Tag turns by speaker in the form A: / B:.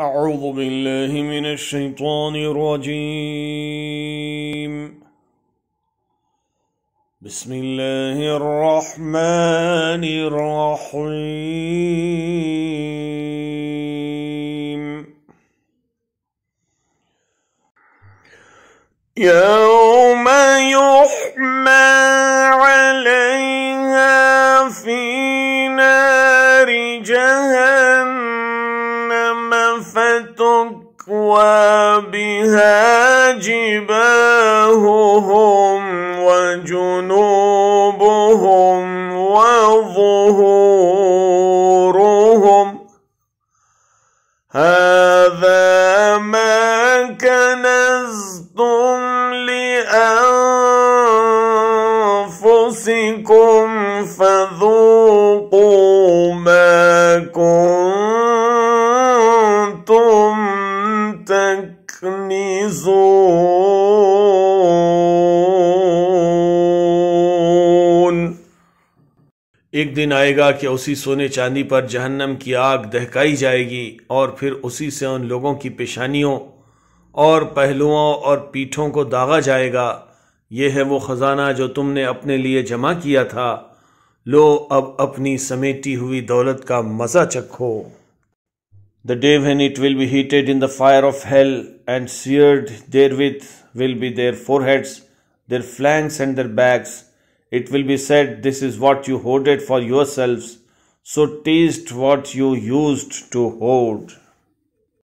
A: أعوذ بالله من الشيطان الرجيم بسم الله الرحمن الرحيم
B: يوم يحمل فتكوى بها جباههم وجنوبهم وظهورهم هذا ما كنزتم لأنفسكم فذوقوا यानी
C: एक दिन आएगा कि उसी सोने चांदी पर जहन्नम की आग दहकाई जाएगी और फिर उसी से उन लोगों की पेशानियों और पहलुओं और पीठों को दागा जाएगा यह है वो ख़जाना जो तुमने अपने लिए जमा किया था लो अब अपनी समेटी हुई दौलत का मज़ा चखो The day when it will be heated in the fire of hell and seared therewith will be their foreheads, their flanks, and their backs. It will be said, This is what you hoarded for yourselves, so taste what you used to hoard.